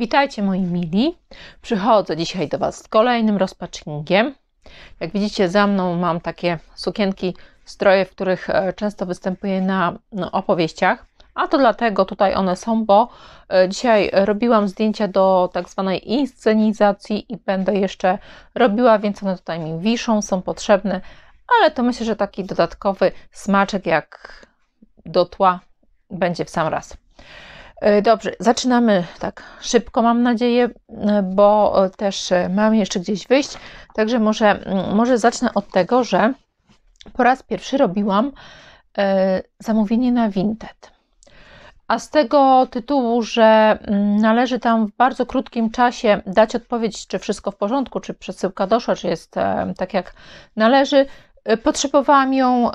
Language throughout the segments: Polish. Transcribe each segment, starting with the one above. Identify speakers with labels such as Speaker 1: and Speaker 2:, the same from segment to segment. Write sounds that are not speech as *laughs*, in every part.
Speaker 1: Witajcie moi mili. Przychodzę dzisiaj do Was z kolejnym rozpacznikiem. Jak widzicie, za mną mam takie sukienki, stroje, w których e, często występuję na opowieściach. A to dlatego tutaj one są, bo e, dzisiaj robiłam zdjęcia do tak zwanej inscenizacji i będę jeszcze robiła, więc one tutaj mi wiszą, są potrzebne, ale to myślę, że taki dodatkowy smaczek jak do tła będzie w sam raz. E, dobrze, zaczynamy tak szybko, mam nadzieję, e, bo e, też mam jeszcze gdzieś wyjść. Także może, mm, może zacznę od tego, że po raz pierwszy robiłam zamówienie na Vinted. A z tego tytułu, że mm, należy tam w bardzo krótkim czasie dać odpowiedź, czy wszystko w porządku, czy przesyłka doszła, czy jest tak jak należy, potrzebowałam ją,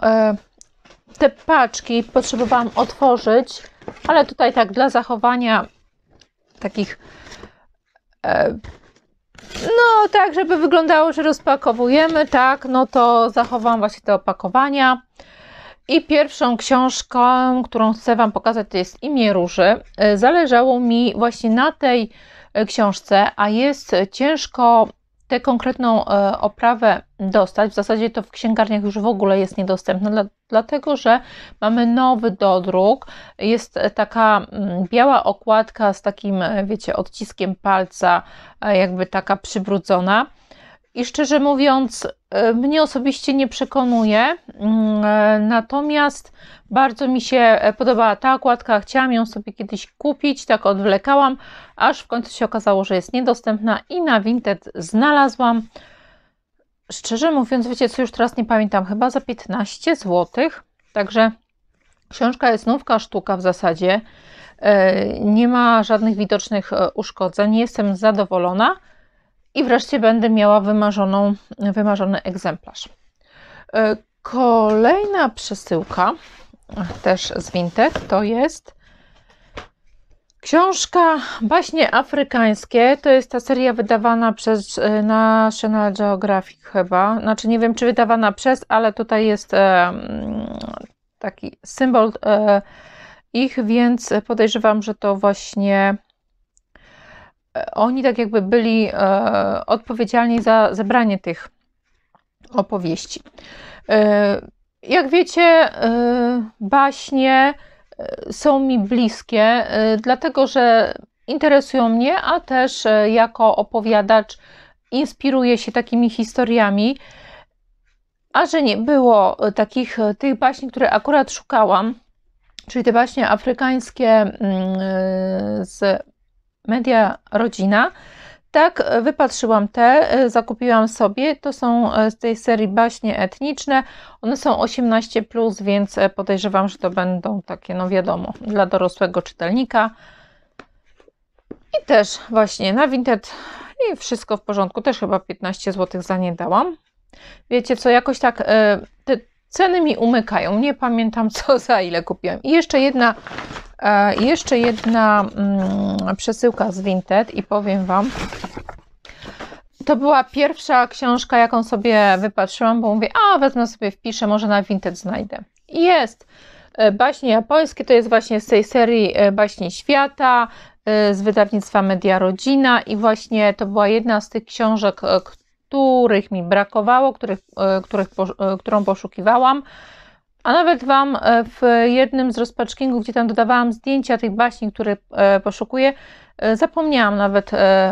Speaker 1: te paczki potrzebowałam otworzyć ale tutaj tak dla zachowania takich e, no tak, żeby wyglądało, że rozpakowujemy, tak, no to zachowam właśnie te opakowania. I pierwszą książką, którą chcę Wam pokazać, to jest Imię Róży. E, zależało mi właśnie na tej e, książce, a jest ciężko tę konkretną e, oprawę dostać. W zasadzie to w księgarniach już w ogóle jest niedostępne, dlatego że mamy nowy dodruk. Jest e, taka mm, biała okładka z takim, e, wiecie, odciskiem palca, jakby taka przybrudzona i szczerze mówiąc, e, mnie osobiście nie przekonuje, mm, e, natomiast bardzo mi się e, podobała ta okładka. Chciałam ją sobie kiedyś kupić, tak odwlekałam, aż w końcu się okazało, że jest niedostępna i na Vinted znalazłam. Szczerze mówiąc, wiecie co, już teraz nie pamiętam, chyba za 15 zł. Także książka jest nowa, sztuka w zasadzie. Nie ma żadnych widocznych uszkodzeń. Jestem zadowolona i wreszcie będę miała wymarzoną, wymarzony egzemplarz. E, kolejna przesyłka, też z Vinted, to jest książka Baśnie Afrykańskie. To jest ta seria wydawana przez e, National Geographic chyba. Znaczy nie wiem, czy wydawana przez, ale tutaj jest e, taki symbol ich, więc podejrzewam, że to właśnie E, oni tak jakby byli e, odpowiedzialni za zebranie tych opowieści. E, jak wiecie, baśnie są mi bliskie, dlatego że interesują mnie, a też jako opowiadacz inspiruję się takimi historiami. A że nie było takich tych baśni, które akurat szukałam, czyli te baśnie afrykańskie mm, z media rodzina. Tak, e, wypatrzyłam te, e, zakupiłam sobie. To są e, z tej serii baśnie etniczne. One są 18, plus, więc podejrzewam, że to będą takie, no wiadomo, dla dorosłego czytelnika. I też właśnie na Vinted i wszystko w porządku. Też chyba 15 zł za nie dałam. Wiecie co, jakoś tak te ceny mi umykają. Nie pamiętam *laughs* co za ile kupiłam. I jeszcze jedna E, jeszcze jedna mm, przesyłka z Vinted i powiem Wam, to była pierwsza książka, jaką sobie wypatrzyłam, bo mówię, a wezmę sobie, wpiszę, może na Vinted znajdę. I jest. E, Baśnie japońskie to jest właśnie z tej serii e, Baśnie Świata, z wydawnictwa Media Rodzina i właśnie to była jedna z tych książek, których mi brakowało, których, których, którą poszukiwałam. A nawet Wam e, w jednym z rozpaczkingów, gdzie tam dodawałam zdjęcia tych baśni, które e, poszukuję, e, zapomniałam nawet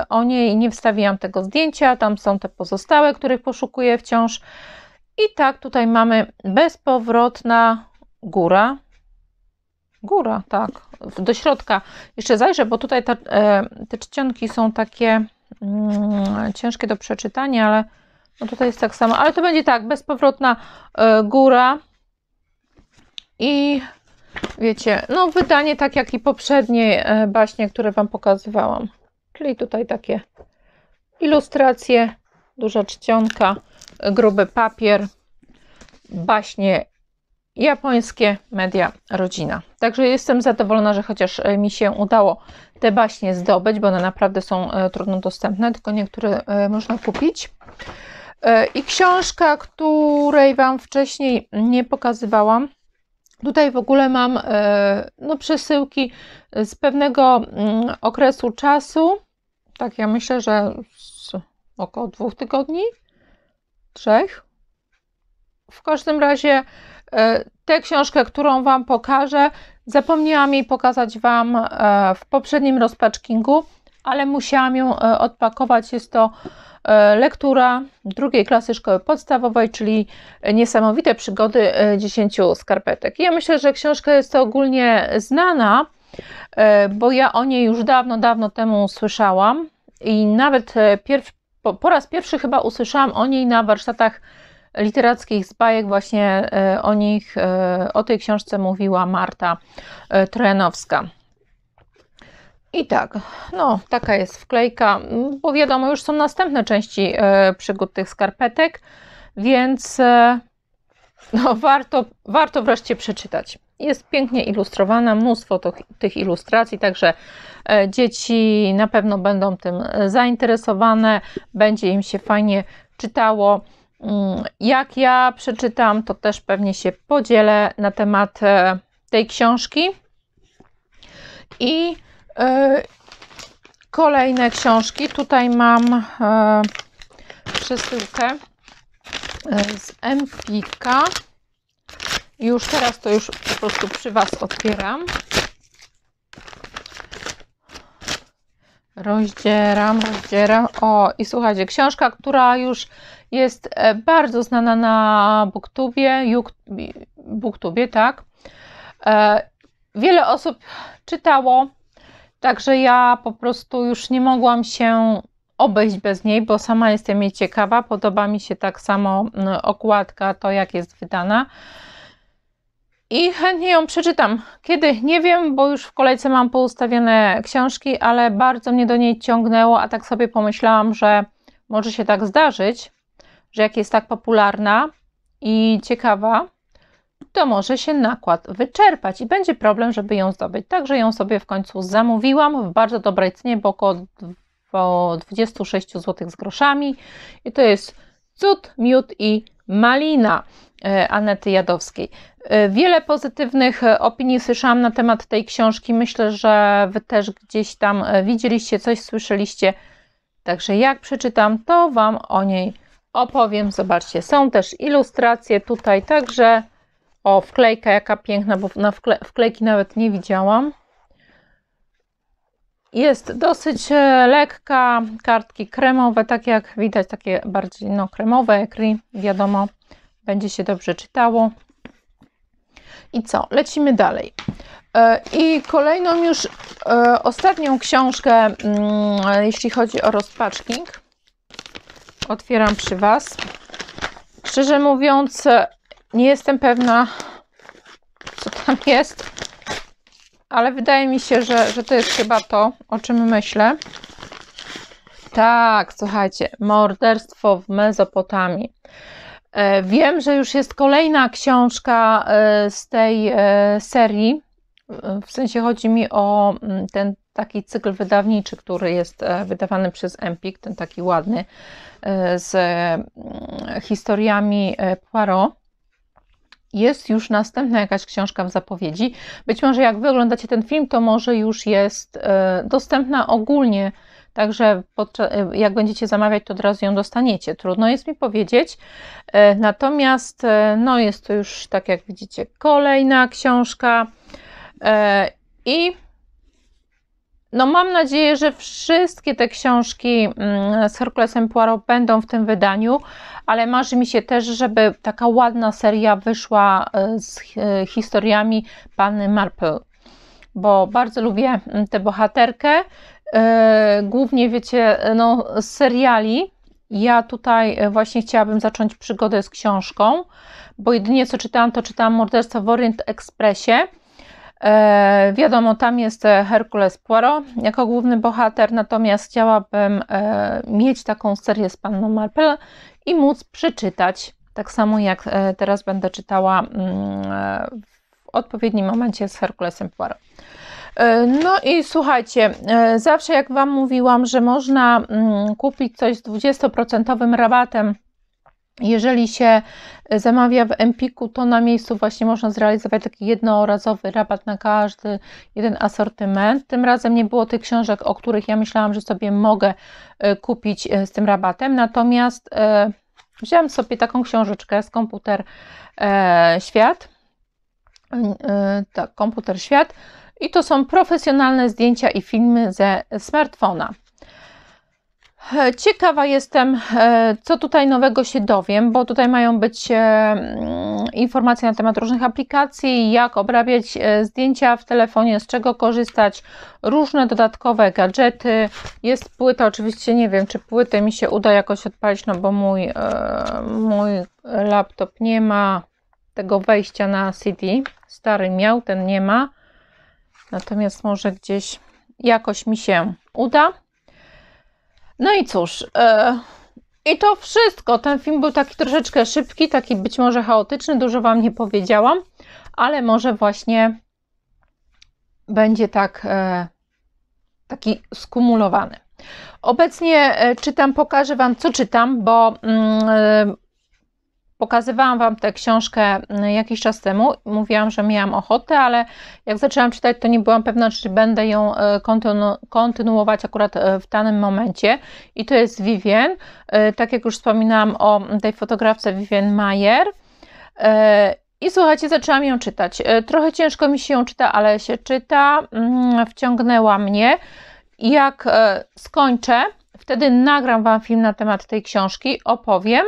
Speaker 1: o niej i nie wstawiłam tego zdjęcia. Tam są te pozostałe, których poszukuję wciąż. I tak tutaj mamy bezpowrotna góra. Góra, tak, do środka. Jeszcze zajrzę, bo tutaj ta, te czcionki są takie mm, ciężkie do przeczytania, ale no tutaj jest tak samo. Ale to będzie tak, bezpowrotna góra i wiecie, no wydanie tak jak i poprzednie e, baśnie, które Wam pokazywałam. Czyli tutaj takie ilustracje, duża czcionka, gruby papier, baśnie japońskie media rodzina. Także jestem zadowolona, że chociaż e, mi się udało te baśnie zdobyć, bo one naprawdę są e, trudno dostępne, tylko niektóre można kupić. I książka, której Wam wcześniej nie pokazywałam, Tutaj w ogóle mam e, no, przesyłki z pewnego mm, okresu czasu. Tak, ja myślę, że około dwóch tygodni, trzech. W każdym razie e, tę książkę, którą Wam pokażę, zapomniałam jej pokazać Wam e, w poprzednim rozpaczkingu ale musiałam ją e, odpakować. Jest to e, lektura drugiej klasy szkoły podstawowej, czyli niesamowite przygody 10 e, skarpetek. ja myślę, że książka jest to ogólnie znana, bo ja o niej już dawno, dawno temu słyszałam i nawet pierw, po, po raz pierwszy chyba usłyszałam o niej na warsztatach literackich z bajek właśnie o nich, o tej książce mówiła Marta Trojanowska. I tak, no taka jest wklejka, bo wiadomo, już są następne części e, przygód tych skarpetek, więc e, no, warto, warto wreszcie przeczytać. Jest pięknie ilustrowana, mnóstwo to, tych ilustracji, także e, dzieci na pewno będą tym zainteresowane, będzie im się fajnie czytało. Mm, jak ja przeczytam, to też pewnie się podzielę na temat tej książki. I E, kolejne książki. Tutaj mam e, przesyłkę e, z Empika. Już teraz to już po prostu przy Was otwieram. Rozdzieram, rozdzieram. O, i słuchajcie, książka, która już jest bardzo znana na Booktubie, Booktubie, tak. Wiele osób czytało, Także ja po prostu już nie mogłam się obejść bez niej, bo sama jestem jej ciekawa. Podoba mi się tak samo mm, okładka, to jak jest wydana. I chętnie ją przeczytam. Kiedy? Nie wiem, bo już w kolejce mam poustawione książki, ale bardzo mnie do niej ciągnęło, a tak sobie pomyślałam, że może się tak zdarzyć, że jak jest tak popularna i ciekawa, to może się nakład wyczerpać i będzie problem, żeby ją zdobyć. Także ją sobie w końcu zamówiłam w bardzo dobrej cenie, bo około 26 zł z groszami i to jest cud, miód i malina. E, Anety Jadowskiej. E, wiele pozytywnych e, opinii słyszałam na temat tej książki. Myślę, że Wy też gdzieś tam widzieliście coś, słyszeliście. Także jak przeczytam, to Wam o niej opowiem. Zobaczcie, są też ilustracje tutaj, także o, wklejka jaka piękna, bo na wkle wklejki nawet nie widziałam. Jest dosyć e, lekka, kartki kremowe, tak jak widać, takie bardziej no, kremowe, ekry, wiadomo, będzie się dobrze czytało. I co? Lecimy dalej. E, I kolejną już e, ostatnią książkę, mm, jeśli chodzi o rozpaczking, otwieram przy Was. Szczerze mówiąc, nie jestem pewna, co tam jest, ale wydaje mi się, że, że to jest chyba to, o czym myślę. Tak, słuchajcie, morderstwo w Mezopotamii. E, wiem, że już jest kolejna książka e, z tej e, serii. W sensie chodzi mi o mm, ten taki cykl wydawniczy, który jest wydawany przez Empik, ten taki ładny z mm, historiami Poirot jest już następna jakaś książka w zapowiedzi. Być może jak wy oglądacie ten film, to może już jest e, dostępna ogólnie, także e, jak będziecie zamawiać, to od razu ją dostaniecie. Trudno jest mi powiedzieć. E, natomiast no jest to już, tak jak widzicie, kolejna książka i no mam nadzieję, że wszystkie te książki mm, z Herkulesem Poirot będą w tym wydaniu ale marzy mi się też, żeby taka ładna seria wyszła e, z e, historiami panny Marple, bo bardzo lubię mm, tę bohaterkę, e, głównie wiecie, no, z seriali. Ja tutaj właśnie chciałabym zacząć przygodę z książką, bo jedynie co czytałam, to czytałam Morderstwo w Orient Expressie. E, wiadomo, tam jest Herkules Poirot jako główny bohater, natomiast chciałabym e, mieć taką serię z panną Marple i móc przeczytać. Tak samo jak e, teraz będę czytała mm, w odpowiednim momencie z Herkulesem Poirot. E, no i słuchajcie, e, zawsze jak Wam mówiłam, że można mm, kupić coś z 20% rabatem jeżeli się e, zamawia w Empiku, to na miejscu właśnie można zrealizować taki jednorazowy rabat na każdy jeden asortyment. Tym razem nie było tych książek, o których ja myślałam, że sobie mogę e, kupić e, z tym rabatem. Natomiast wziąłam sobie taką książeczkę z komputer świat. Mm, tak, komputer świat. I to są profesjonalne zdjęcia i filmy ze smartfona. E, ciekawa jestem, e, co tutaj nowego się dowiem, bo tutaj mają być e, mm, informacje na temat różnych aplikacji, jak obrabiać zdjęcia w telefonie, z czego korzystać, różne dodatkowe gadżety. Jest płyta, oczywiście nie wiem, czy płytę mi się uda jakoś odpalić, no bo mój, mój laptop nie ma tego wejścia na CD. Stary miał, ten nie ma. Natomiast może gdzieś jakoś mi się uda. No i cóż. E, I to wszystko. Ten film był taki troszeczkę szybki, taki być może chaotyczny, dużo Wam nie powiedziałam, ale może właśnie będzie tak e, taki skumulowany. Obecnie e, czytam, pokażę Wam, co czytam, bo mm, e, Pokazywałam Wam tę książkę mm, jakiś czas temu. Mówiłam, że miałam ochotę, ale jak zaczęłam czytać, to nie byłam pewna, czy będę ją e, kontynu kontynuować akurat e, w danym momencie. I to jest Vivien. E, tak jak już wspominałam o tej fotografce Vivien Mayer. I słuchajcie, zaczęłam ją czytać. Trochę ciężko mi się ją czyta, ale się czyta. Mm, wciągnęła mnie. jak skończę, wtedy nagram Wam film na temat tej książki, opowiem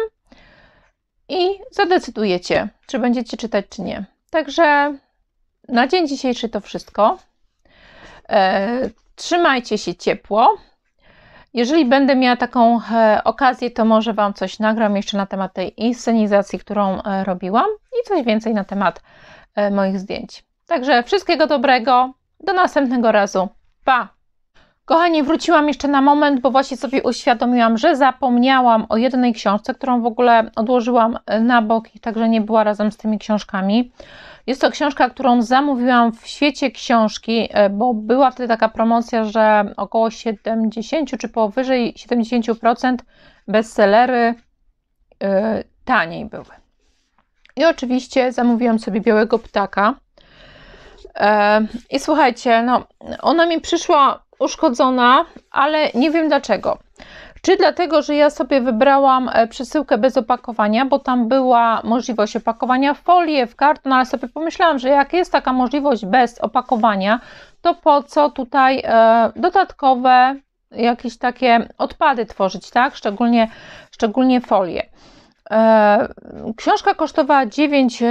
Speaker 1: i zadecydujecie, czy będziecie czytać, czy nie. Także na dzień dzisiejszy to wszystko. E, trzymajcie się ciepło. Jeżeli będę miała taką e, okazję, to może Wam coś nagram jeszcze na temat tej inscenizacji, którą e, robiłam i coś więcej na temat e, moich zdjęć. Także wszystkiego dobrego. Do następnego razu. Pa! Kochani, wróciłam jeszcze na moment, bo właśnie sobie uświadomiłam, że zapomniałam o jednej książce, którą w ogóle odłożyłam e, na bok i także nie była razem z tymi książkami. Jest to książka, którą zamówiłam w świecie książki, e, bo była wtedy taka promocja, że około 70 czy powyżej 70% bestsellery yy, taniej były. I oczywiście zamówiłam sobie Białego Ptaka. I słuchajcie, no, ona mi przyszła uszkodzona, ale nie wiem dlaczego. Czy dlatego, że ja sobie wybrałam e, przesyłkę bez opakowania, bo tam była możliwość opakowania w folię, w karton, no ale sobie pomyślałam, że jak jest taka możliwość bez opakowania, to po co tutaj e, dodatkowe jakieś takie odpady tworzyć, tak? Szczególnie, szczególnie folie. E, książka kosztowała 9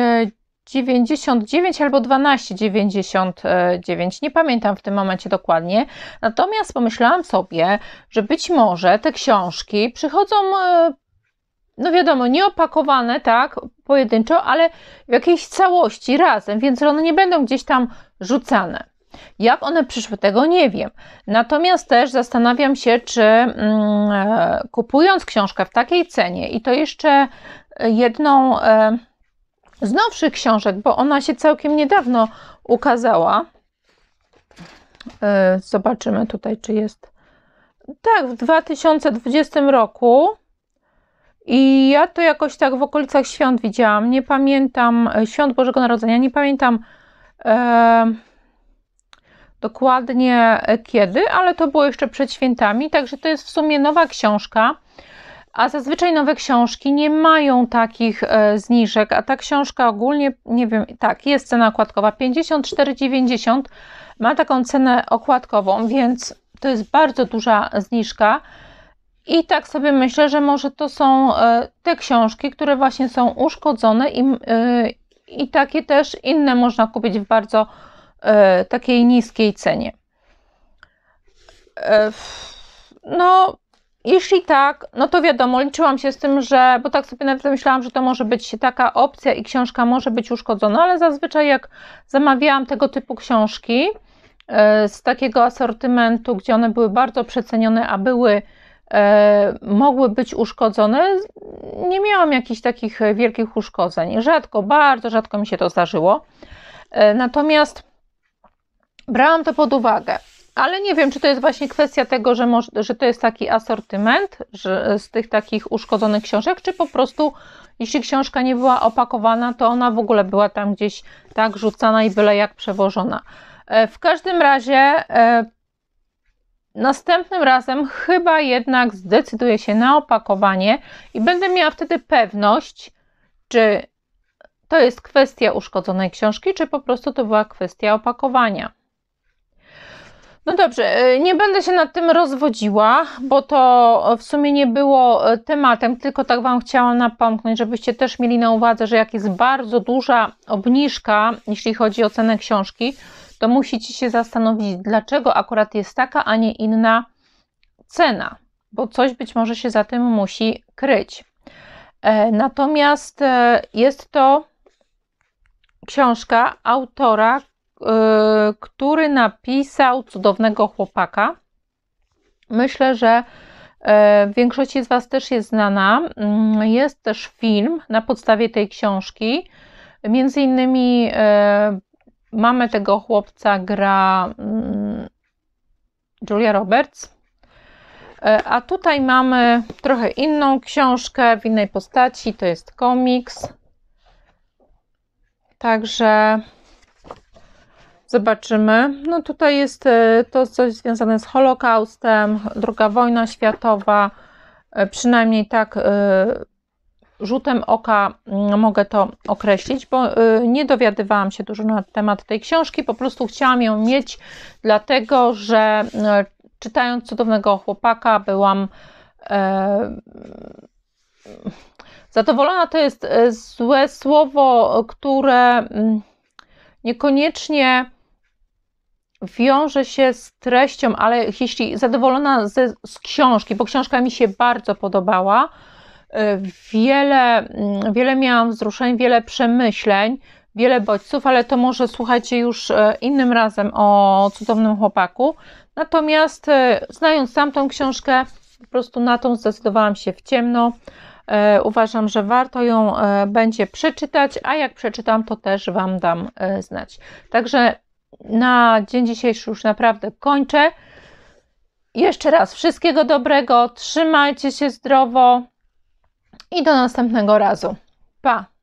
Speaker 1: 99 albo 12,99. Nie pamiętam w tym momencie dokładnie. Natomiast pomyślałam sobie, że być może te książki przychodzą, e, no wiadomo, nie opakowane, tak, pojedynczo, ale w jakiejś całości razem, więc one nie będą gdzieś tam rzucane. Jak one przyszły, tego nie wiem. Natomiast też zastanawiam się, czy mm, e, kupując książkę w takiej cenie i to jeszcze e, jedną z nowszych książek, bo ona się całkiem niedawno ukazała. E, zobaczymy tutaj, czy jest. Tak, w 2020 roku. I ja to jakoś tak w okolicach świąt widziałam. Nie pamiętam e, świąt Bożego Narodzenia, nie pamiętam e, dokładnie e, kiedy, ale to było jeszcze przed świętami. Także to jest w sumie nowa książka. A zazwyczaj nowe książki nie mają takich e, zniżek, a ta książka ogólnie, nie wiem, tak, jest cena okładkowa 54,90, ma taką cenę okładkową, więc to jest bardzo duża zniżka. I tak sobie myślę, że może to są e, te książki, które właśnie są uszkodzone i, e, i takie też inne można kupić w bardzo takiej niskiej cenie. No, jeśli tak, no to wiadomo, liczyłam się z tym, że, bo tak sobie nawet myślałam, że to może być taka opcja i książka może być uszkodzona, ale zazwyczaj jak zamawiałam tego typu książki e, z takiego asortymentu, gdzie one były bardzo przecenione, a były e, mogły być uszkodzone, nie miałam jakichś takich wielkich uszkodzeń. Rzadko, bardzo rzadko mi się to zdarzyło. E, natomiast brałam to pod uwagę. Ale nie wiem, czy to jest właśnie kwestia tego, że, moż, że to jest taki asortyment że e, z tych takich uszkodzonych książek, czy po prostu jeśli książka nie była opakowana, to ona w ogóle była tam gdzieś tak rzucana i byle jak przewożona. E, w każdym razie e, następnym razem chyba jednak zdecyduję się na opakowanie i będę miała wtedy pewność, czy to jest kwestia uszkodzonej książki, czy po prostu to była kwestia opakowania. No dobrze, y, nie będę się nad tym rozwodziła, bo to w sumie nie było y, tematem, tylko tak Wam chciałam napomknąć, żebyście też mieli na uwadze, że jak jest bardzo duża obniżka, jeśli chodzi o cenę książki, to musicie się zastanowić, dlaczego akurat jest taka, a nie inna cena, bo coś być może się za tym musi kryć. E, natomiast e, jest to książka autora, Y, który napisał Cudownego Chłopaka. Myślę, że y, większości z Was też jest znana. Mm, jest też film na podstawie tej książki. Między innymi y, mamy tego chłopca gra mm, Julia Roberts. A tutaj mamy trochę inną książkę w innej postaci, to jest komiks. Także Zobaczymy. No tutaj jest e, to coś związane z Holokaustem, II wojna światowa, e, przynajmniej tak e, rzutem oka mm, mogę to określić, bo nie dowiadywałam się dużo na temat tej książki, po prostu chciałam ją mieć, dlatego że czytając Cudownego Chłopaka byłam zadowolona. To jest złe słowo, które mm, niekoniecznie wiąże się z treścią, ale jeśli zadowolona ze, z książki, bo książka mi się bardzo podobała, y, wiele, mm, wiele miałam wzruszeń, wiele przemyśleń, wiele bodźców, ale to może słuchajcie już e, innym razem o cudownym chłopaku. Natomiast e, znając tamtą książkę, po prostu na tą zdecydowałam się w ciemno. E, uważam, że warto ją będzie przeczytać, a jak przeczytam, to też Wam dam znać. Także na dzień dzisiejszy już naprawdę kończę. Jeszcze raz wszystkiego dobrego, trzymajcie się zdrowo i do następnego razu. Pa!